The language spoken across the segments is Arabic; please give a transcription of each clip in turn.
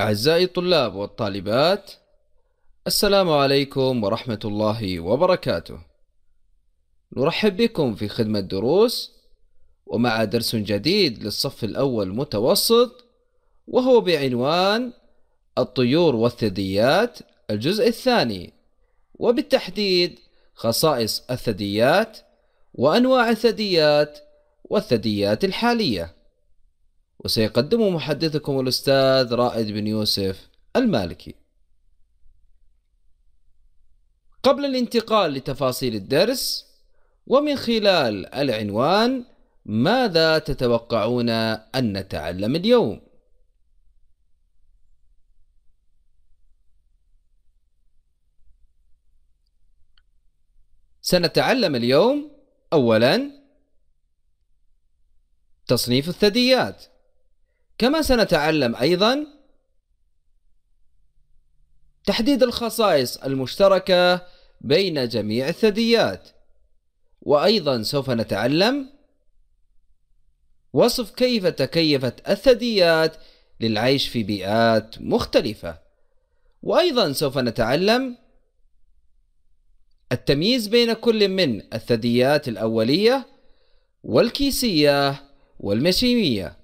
أعزائي الطلاب والطالبات السلام عليكم ورحمة الله وبركاته نرحب بكم في خدمة دروس ومع درس جديد للصف الأول متوسط وهو بعنوان الطيور والثدييات الجزء الثاني وبالتحديد خصائص الثدييات وأنواع الثدييات والثدييات الحالية وسيقدمه محدثكم الأستاذ رائد بن يوسف المالكي قبل الانتقال لتفاصيل الدرس ومن خلال العنوان ماذا تتوقعون أن نتعلم اليوم؟ سنتعلم اليوم أولا تصنيف الثدييات كما سنتعلم أيضا تحديد الخصائص المشتركة بين جميع الثدييات وأيضا سوف نتعلم وصف كيف تكيفت الثدييات للعيش في بيئات مختلفة وأيضا سوف نتعلم التمييز بين كل من الثدييات الأولية والكيسية والمشيمية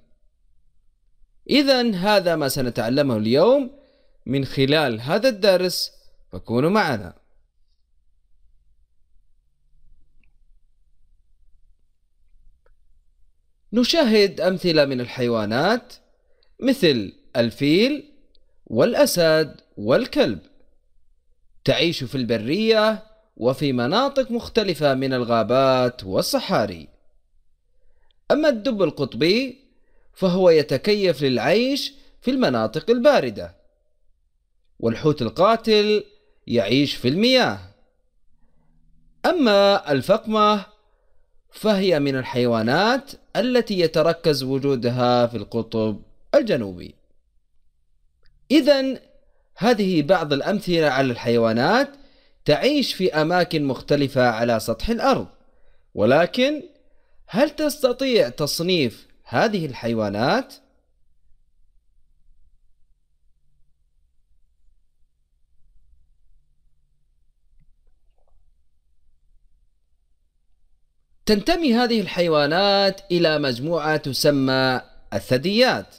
إذا هذا ما سنتعلمه اليوم من خلال هذا الدرس فكونوا معنا نشاهد أمثلة من الحيوانات مثل الفيل والأسد والكلب تعيش في البرية وفي مناطق مختلفة من الغابات والصحاري أما الدب القطبي فهو يتكيف للعيش في المناطق البارده والحوت القاتل يعيش في المياه اما الفقمه فهي من الحيوانات التي يتركز وجودها في القطب الجنوبي اذا هذه بعض الامثله على الحيوانات تعيش في اماكن مختلفه على سطح الارض ولكن هل تستطيع تصنيف هذه الحيوانات تنتمي هذه الحيوانات إلى مجموعة تسمى الثدييات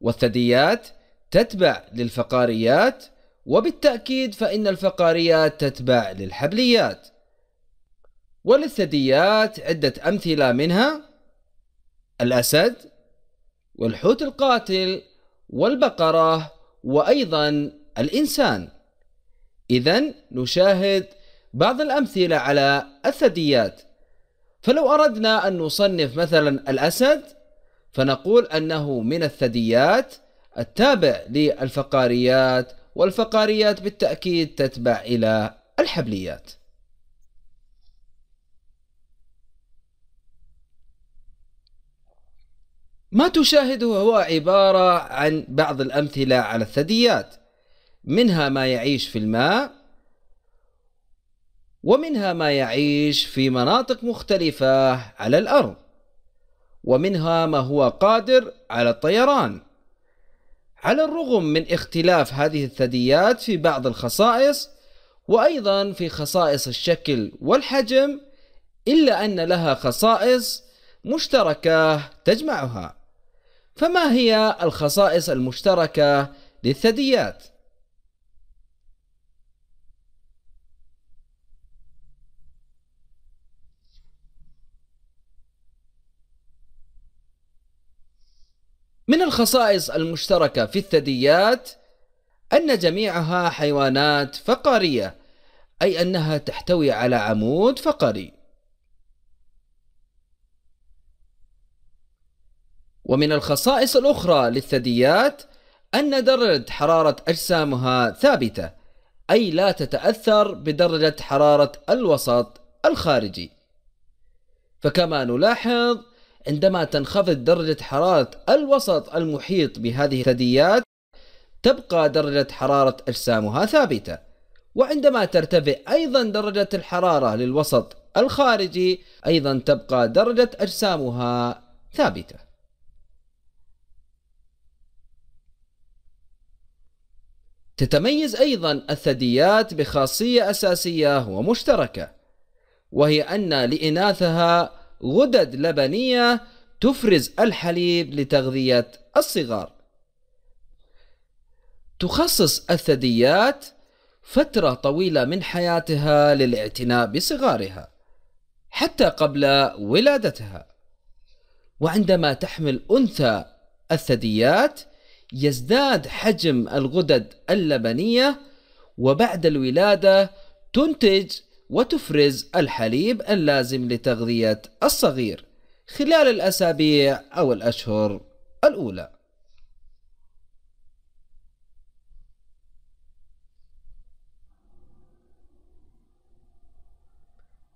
والثدييات تتبع للفقاريات وبالتأكيد فإن الفقاريات تتبع للحبليات وللثدييات عدة أمثلة منها الأسد والحوت القاتل والبقرة وأيضا الإنسان إذا نشاهد بعض الأمثلة على الثدييات فلو أردنا أن نصنف مثلا الأسد فنقول أنه من الثدييات التابع للفقاريات والفقاريات بالتأكيد تتبع إلى الحبليات ما تشاهده هو عبارة عن بعض الأمثلة على الثدييات منها ما يعيش في الماء ومنها ما يعيش في مناطق مختلفة على الأرض ومنها ما هو قادر على الطيران على الرغم من اختلاف هذه الثدييات في بعض الخصائص وأيضا في خصائص الشكل والحجم إلا أن لها خصائص مشتركة تجمعها فما هي الخصائص المشتركة للثدييات؟ من الخصائص المشتركة في الثدييات أن جميعها حيوانات فقرية أي أنها تحتوي على عمود فقري ومن الخصائص الأخرى للثدييات أن درجة حرارة أجسامها ثابتة أي لا تتأثر بدرجة حرارة الوسط الخارجي فكما نلاحظ عندما تنخفض درجة حرارة الوسط المحيط بهذه الثدييات تبقى درجة حرارة أجسامها ثابتة وعندما ترتفع أيضا درجة الحرارة للوسط الخارجي أيضا تبقى درجة أجسامها ثابته تتميز أيضا الثدييات بخاصية أساسية ومشتركة وهي أن لإناثها غدد لبنية تفرز الحليب لتغذية الصغار تخصص الثدييات فترة طويلة من حياتها للاعتناء بصغارها حتى قبل ولادتها وعندما تحمل أنثى الثدييات يزداد حجم الغدد اللبنية وبعد الولادة تنتج وتفرز الحليب اللازم لتغذية الصغير خلال الأسابيع أو الأشهر الأولى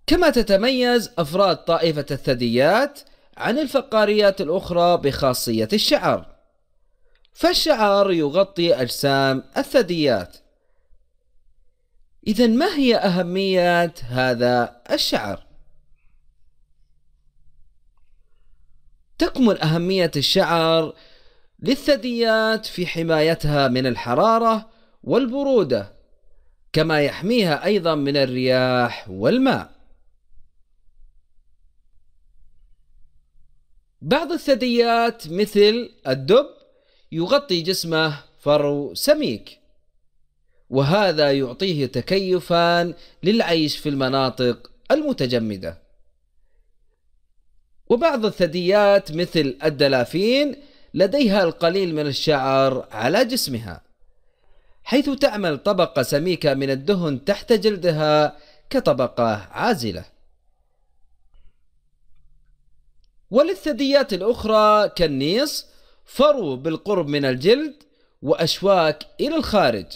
كما تتميز أفراد طائفة الثدييات عن الفقاريات الأخرى بخاصية الشعر فالشعر يغطي أجسام الثدييات إذا ما هي أهمية هذا الشعر؟ تكمن أهمية الشعر للثدييات في حمايتها من الحرارة والبرودة كما يحميها أيضا من الرياح والماء بعض الثدييات مثل الدب يغطي جسمه فرو سميك وهذا يعطيه تكيفا للعيش في المناطق المتجمده وبعض الثدييات مثل الدلافين لديها القليل من الشعر على جسمها حيث تعمل طبقه سميكه من الدهن تحت جلدها كطبقه عازله وللثدييات الاخرى كالنيص فرو بالقرب من الجلد وأشواك إلى الخارج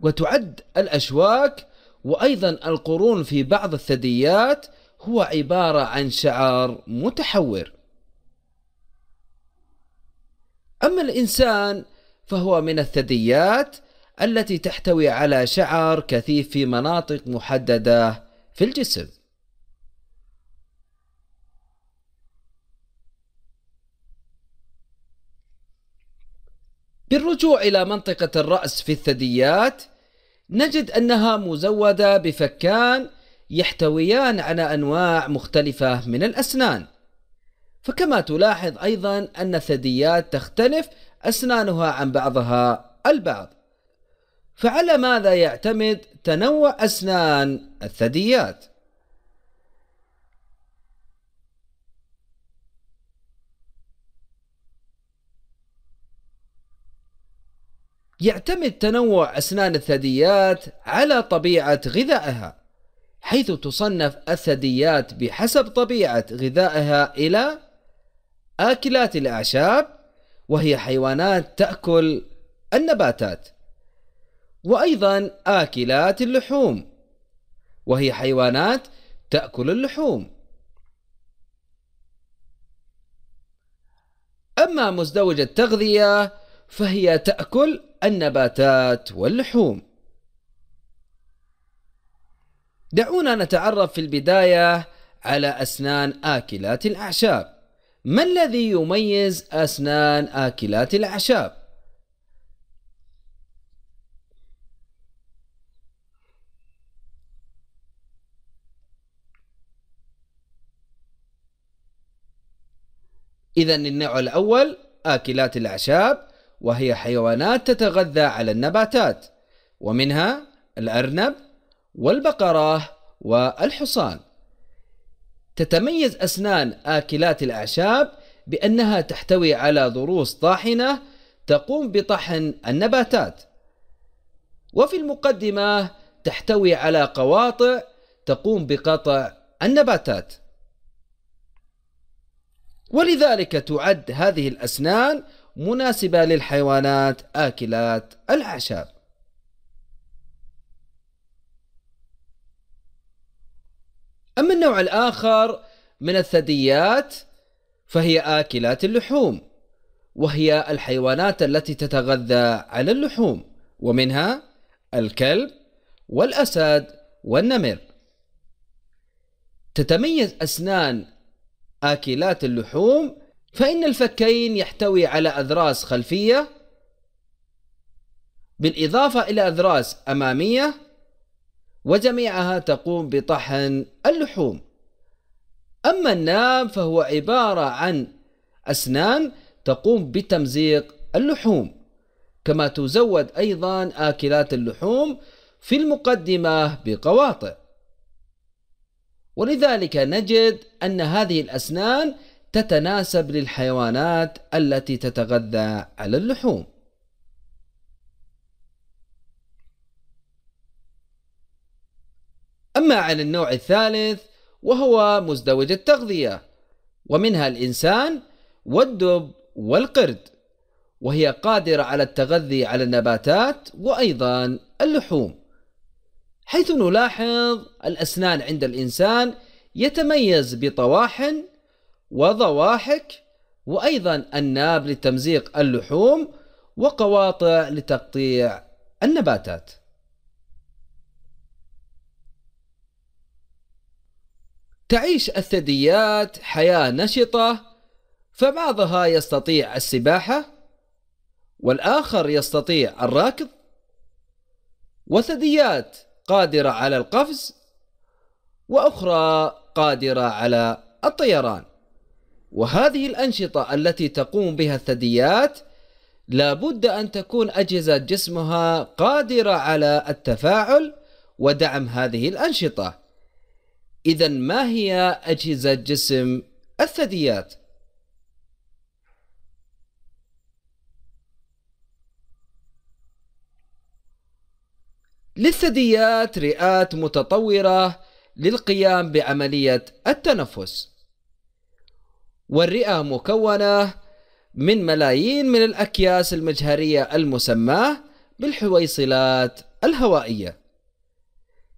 وتعد الأشواك وأيضا القرون في بعض الثدييات هو عبارة عن شعر متحور أما الإنسان فهو من الثدييات التي تحتوي على شعر كثيف في مناطق محددة في الجسم بالرجوع إلى منطقة الرأس في الثدييات نجد أنها مزودة بفكان يحتويان على أنواع مختلفة من الأسنان فكما تلاحظ أيضا أن الثدييات تختلف أسنانها عن بعضها البعض فعلى ماذا يعتمد تنوع أسنان الثدييات؟ يعتمد تنوع أسنان الثدييات على طبيعة غذائها حيث تصنف الثدييات بحسب طبيعة غذائها إلى آكلات الأعشاب وهي حيوانات تأكل النباتات وأيضا آكلات اللحوم وهي حيوانات تأكل اللحوم أما مزدوج التغذية فهي تأكل النباتات واللحوم. دعونا نتعرف في البداية على أسنان آكلات الأعشاب. ما الذي يميز أسنان آكلات الأعشاب؟ إذا النوع الأول آكلات الأعشاب وهي حيوانات تتغذى على النباتات ومنها الأرنب والبقرة والحصان تتميز أسنان آكلات الأعشاب بأنها تحتوي على ضروس طاحنة تقوم بطحن النباتات وفي المقدمة تحتوي على قواطع تقوم بقطع النباتات ولذلك تعد هذه الأسنان مناسبة للحيوانات آكلات الأعشاب أما النوع الآخر من الثدييات فهي آكلات اللحوم وهي الحيوانات التي تتغذى على اللحوم ومنها الكلب والأسد والنمر تتميز أسنان آكلات اللحوم فإن الفكين يحتوي على أذراس خلفية بالإضافة إلى أذراس أمامية وجميعها تقوم بطحن اللحوم أما الناب فهو عبارة عن أسنان تقوم بتمزيق اللحوم كما تزود أيضا آكلات اللحوم في المقدمة بقواطع ولذلك نجد أن هذه الأسنان تتناسب للحيوانات التي تتغذى على اللحوم أما عن النوع الثالث وهو مزدوج التغذية ومنها الإنسان والدب والقرد وهي قادرة على التغذي على النباتات وأيضا اللحوم حيث نلاحظ الأسنان عند الإنسان يتميز بطواحن وضواحك وأيضا أناب لتمزيق اللحوم وقواطع لتقطيع النباتات تعيش الثدييات حياة نشطة فبعضها يستطيع السباحة والآخر يستطيع الركض وثدييات قادرة على القفز وأخرى قادرة على الطيران وهذه الأنشطة التي تقوم بها الثدييات لابد أن تكون أجهزة جسمها قادرة على التفاعل ودعم هذه الأنشطة إذا ما هي أجهزة جسم الثدييات؟ للثدييات رئات متطورة للقيام بعملية التنفس والرئة مكونة من ملايين من الأكياس المجهرية المسماة بالحويصلات الهوائية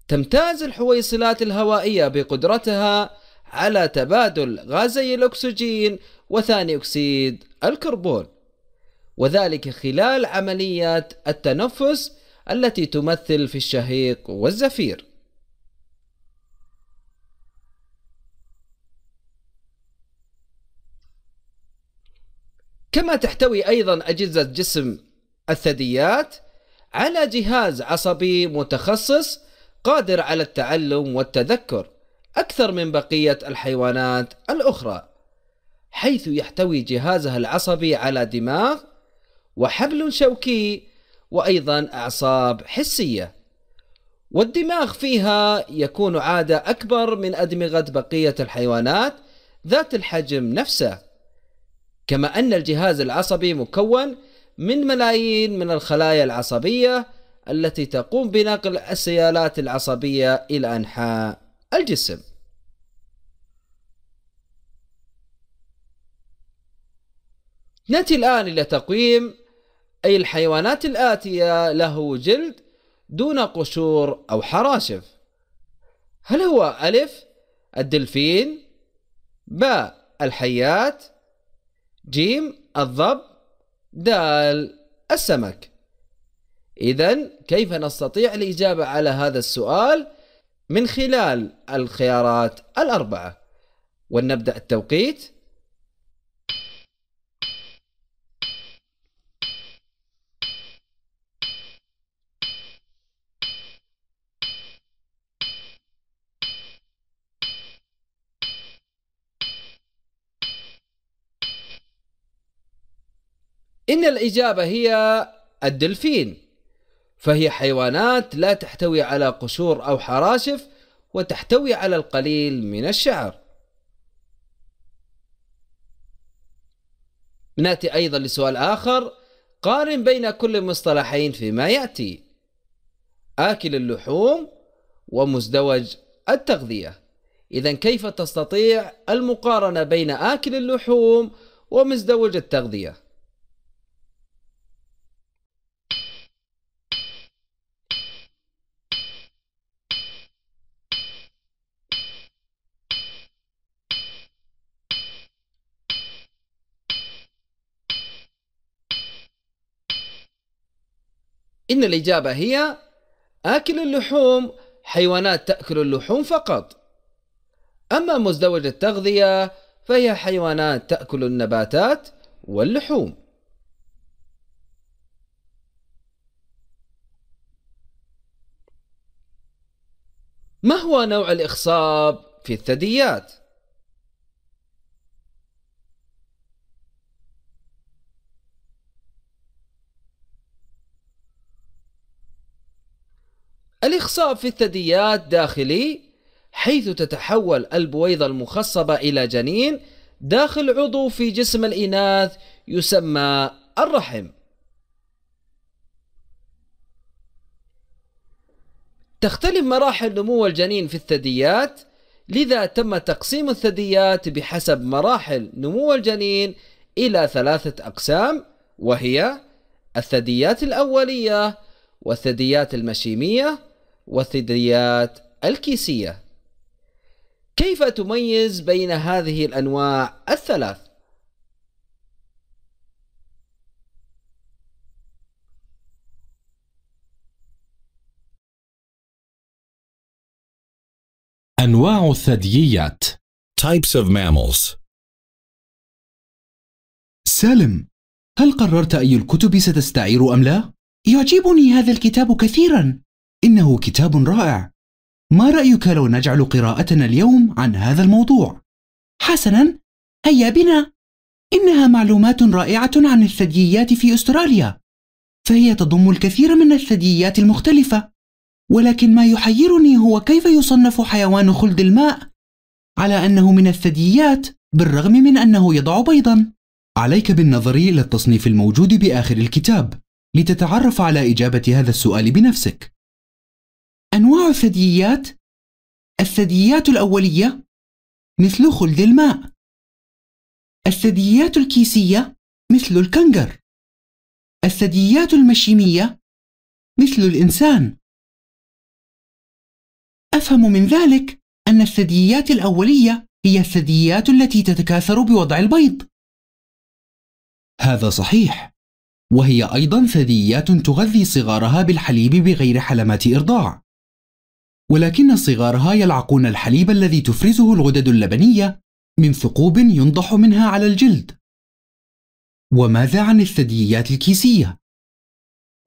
تمتاز الحويصلات الهوائية بقدرتها على تبادل غازي الأكسجين وثاني أكسيد الكربون وذلك خلال عملية التنفس التي تمثل في الشهيق والزفير كما تحتوي أيضا أجهزة جسم الثدييات على جهاز عصبي متخصص قادر على التعلم والتذكر أكثر من بقية الحيوانات الأخرى حيث يحتوي جهازها العصبي على دماغ وحبل شوكي وأيضا أعصاب حسية والدماغ فيها يكون عادة أكبر من أدمغة بقية الحيوانات ذات الحجم نفسه كما أن الجهاز العصبي مكون من ملايين من الخلايا العصبية التي تقوم بنقل السيالات العصبية إلى أنحاء الجسم. نأتي الآن إلى تقويم أي الحيوانات الآتية له جلد دون قشور أو حراشف. هل هو ألف الدلفين؟ ب الحيات؟ جيم الضب دال السمك إذا كيف نستطيع الإجابة على هذا السؤال من خلال الخيارات الأربعة ولنبدأ التوقيت إن الإجابة هي الدلفين فهي حيوانات لا تحتوي على قشور أو حراشف وتحتوي على القليل من الشعر ناتي أيضا لسؤال آخر قارن بين كل المصطلحين فيما يأتي آكل اللحوم ومزدوج التغذية إذا كيف تستطيع المقارنة بين آكل اللحوم ومزدوج التغذية إن الإجابة هي آكل اللحوم حيوانات تأكل اللحوم فقط أما مزدوج التغذية فهي حيوانات تأكل النباتات واللحوم ما هو نوع الإخصاب في الثدييات؟ الإخصاء في الثدييات داخلي حيث تتحول البويضة المخصبة إلى جنين داخل عضو في جسم الإناث يسمى الرحم تختلف مراحل نمو الجنين في الثدييات لذا تم تقسيم الثدييات بحسب مراحل نمو الجنين إلى ثلاثة أقسام وهي الثدييات الأولية والثدييات المشيمية والثدريات الكيسية. كيف تميز بين هذه الأنواع الثلاث؟ أنواع الثدييات Types of mammals سالم هل قررت أي الكتب ستستعير أم لا؟ يعجبني هذا الكتاب كثيرا إنه كتاب رائع ما رأيك لو نجعل قراءتنا اليوم عن هذا الموضوع؟ حسنا هيا بنا إنها معلومات رائعة عن الثدييات في أستراليا فهي تضم الكثير من الثدييات المختلفة ولكن ما يحيرني هو كيف يصنف حيوان خلد الماء على أنه من الثدييات بالرغم من أنه يضع بيضا عليك بالنظر إلى التصنيف الموجود بآخر الكتاب لتتعرف على إجابة هذا السؤال بنفسك أنواع الثدييات الثدييات الأولية مثل خلد الماء الثدييات الكيسية مثل الكنجر الثدييات المشيمية مثل الإنسان أفهم من ذلك أن الثدييات الأولية هي الثدييات التي تتكاثر بوضع البيض هذا صحيح وهي أيضا ثدييات تغذي صغارها بالحليب بغير حلمات إرضاع ولكن صغارها يلعقون الحليب الذي تفرزه الغدد اللبنية من ثقوب ينضح منها على الجلد وماذا عن الثدييات الكيسية؟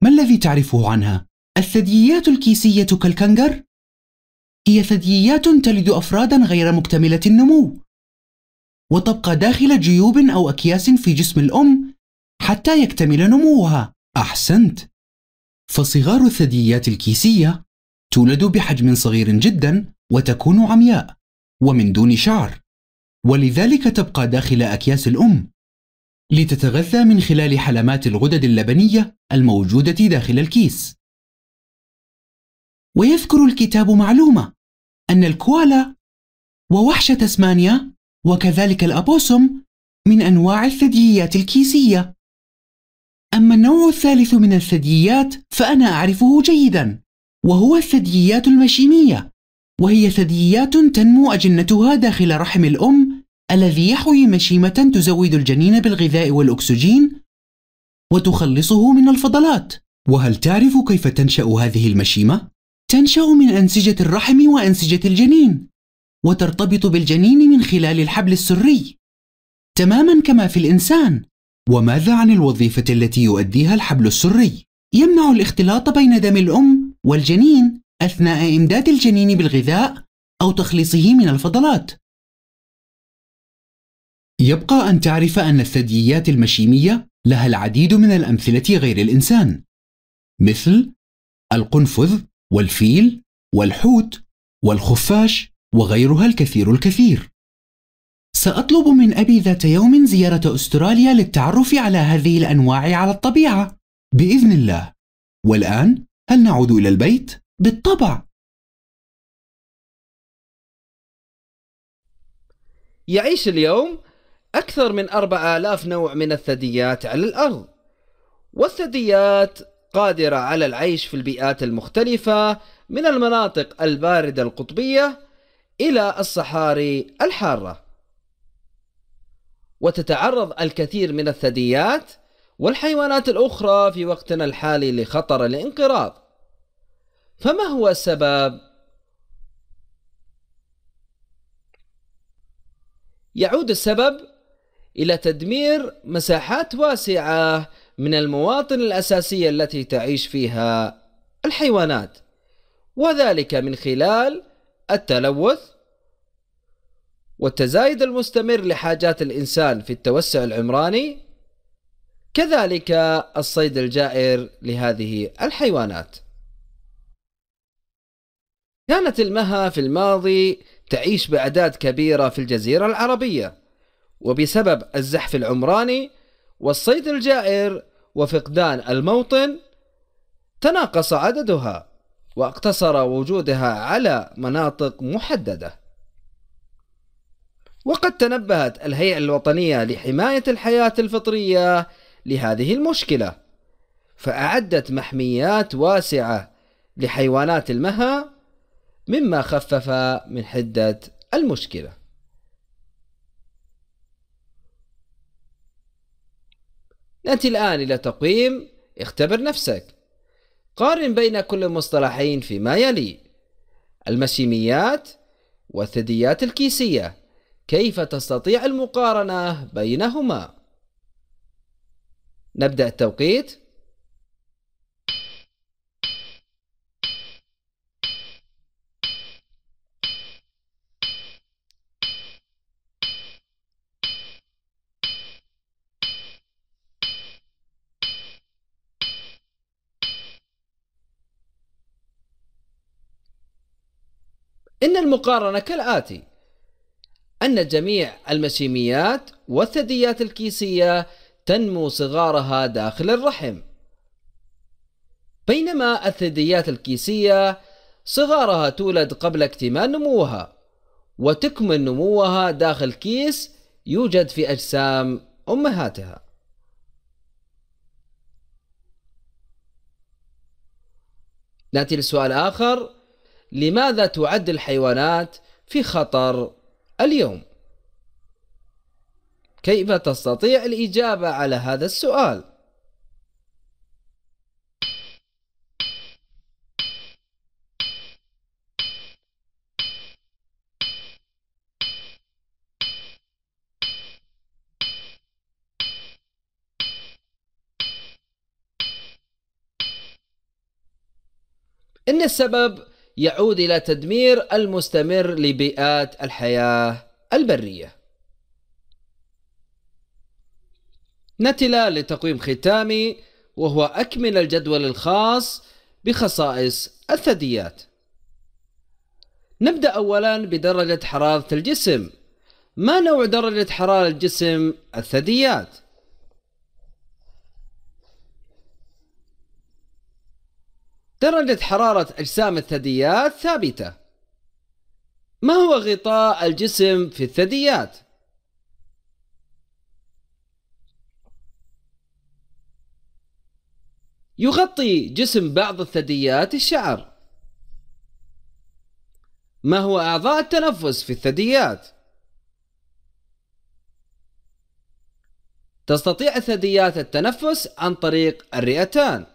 ما الذي تعرفه عنها؟ الثدييات الكيسية كالكنجر؟ هي ثدييات تلد أفرادا غير مكتملة النمو وتبقى داخل جيوب أو أكياس في جسم الأم حتى يكتمل نموها أحسنت فصغار الثدييات الكيسية تولد بحجم صغير جدا وتكون عمياء ومن دون شعر ولذلك تبقى داخل أكياس الأم لتتغذى من خلال حلمات الغدد اللبنية الموجودة داخل الكيس ويذكر الكتاب معلومة أن الكوالا ووحشه تسمانيا وكذلك الأبوسم من أنواع الثدييات الكيسية أما النوع الثالث من الثدييات فأنا أعرفه جيداً وهو الثدييات المشيمية وهي ثدييات تنمو أجنتها داخل رحم الأم الذي يحوي مشيمة تزود الجنين بالغذاء والأكسجين وتخلصه من الفضلات وهل تعرف كيف تنشأ هذه المشيمة؟ تنشأ من أنسجة الرحم وأنسجة الجنين وترتبط بالجنين من خلال الحبل السري تماما كما في الإنسان وماذا عن الوظيفة التي يؤديها الحبل السري؟ يمنع الاختلاط بين دم الأم والجنين أثناء إمداد الجنين بالغذاء أو تخليصه من الفضلات. يبقى أن تعرف أن الثدييات المشيمية لها العديد من الأمثلة غير الإنسان، مثل القنفذ والفيل والحوت والخفاش وغيرها الكثير الكثير. سأطلب من أبي ذات يوم زيارة أستراليا للتعرف على هذه الأنواع على الطبيعة بإذن الله. والآن هل نعود إلى البيت؟ بالطبع يعيش اليوم أكثر من أربع آلاف نوع من الثدييات على الأرض والثدييات قادرة على العيش في البيئات المختلفة من المناطق الباردة القطبية إلى الصحاري الحارة وتتعرض الكثير من الثدييات والحيوانات الأخرى في وقتنا الحالي لخطر الانقراض فما هو السبب؟ يعود السبب إلى تدمير مساحات واسعة من المواطن الأساسية التي تعيش فيها الحيوانات وذلك من خلال التلوث والتزايد المستمر لحاجات الإنسان في التوسع العمراني كذلك الصيد الجائر لهذه الحيوانات كانت المها في الماضي تعيش بأعداد كبيرة في الجزيرة العربية وبسبب الزحف العمراني والصيد الجائر وفقدان الموطن تناقص عددها واقتصر وجودها على مناطق محددة وقد تنبهت الهيئة الوطنية لحماية الحياة الفطرية لهذه المشكلة فأعدت محميات واسعة لحيوانات المها مما خفف من حدة المشكلة نأتي الآن إلى تقويم اختبر نفسك قارن بين كل المصطلحين فيما يلي المسيميات والثدييات الكيسية كيف تستطيع المقارنة بينهما؟ نبدأ التوقيت إن المقارنة كالآتي أن جميع المشيميات والثدييات الكيسية تنمو صغارها داخل الرحم بينما الثدييات الكيسية صغارها تولد قبل اكتمال نموها وتكمل نموها داخل كيس يوجد في أجسام أمهاتها نأتي لسؤال آخر لماذا تعد الحيوانات في خطر اليوم؟ كيف تستطيع الإجابة على هذا السؤال؟ إن السبب يعود إلى تدمير المستمر لبيئات الحياة البرية نتلا لتقويم ختامي وهو أكمل الجدول الخاص بخصائص الثدييات نبدأ أولا بدرجة حرارة الجسم ما نوع درجة حرارة الجسم الثدييات؟ درجة حرارة أجسام الثدييات ثابتة ما هو غطاء الجسم في الثدييات؟ يغطي جسم بعض الثدييات الشعر ما هو أعضاء التنفس في الثدييات؟ تستطيع الثدييات التنفس عن طريق الرئتان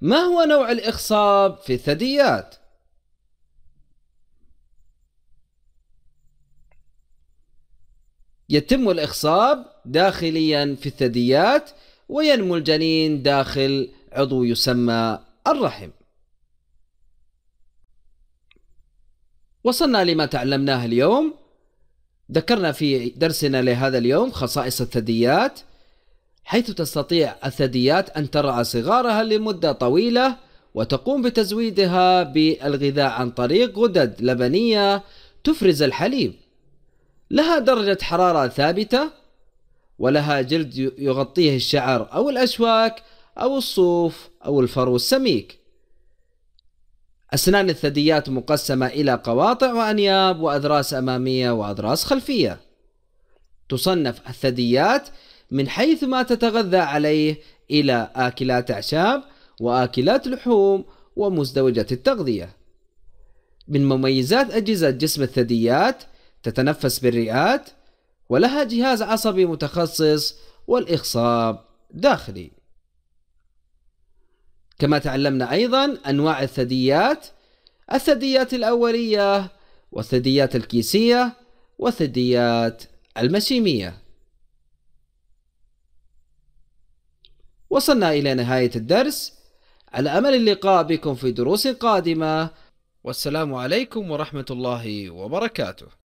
ما هو نوع الإخصاب في الثدييات؟ يتم الإخصاب داخليا في الثدييات وينمو الجنين داخل عضو يسمى الرحم وصلنا لما تعلمناه اليوم ذكرنا في درسنا لهذا اليوم خصائص الثدييات حيث تستطيع الثدييات أن ترعى صغارها لمدة طويلة وتقوم بتزويدها بالغذاء عن طريق غدد لبنية تفرز الحليب لها درجة حرارة ثابتة ولها جلد يغطيه الشعر أو الأشواك أو الصوف أو الفرو السميك أسنان الثدييات مقسمة إلى قواطع وأنياب وأدراس أمامية وأدراس خلفية تصنف الثدييات من حيث ما تتغذى عليه إلى آكلات أعشاب وآكلات لحوم ومزدوجة التغذية من مميزات أجهزة جسم الثدييات تتنفس بالرئات ولها جهاز عصبي متخصص والإخصاب داخلي كما تعلمنا أيضا أنواع الثدييات الثدييات الأولية والثدييات الكيسية والثدييات المشيمية وصلنا إلى نهاية الدرس على أمل اللقاء بكم في دروس قادمة والسلام عليكم ورحمة الله وبركاته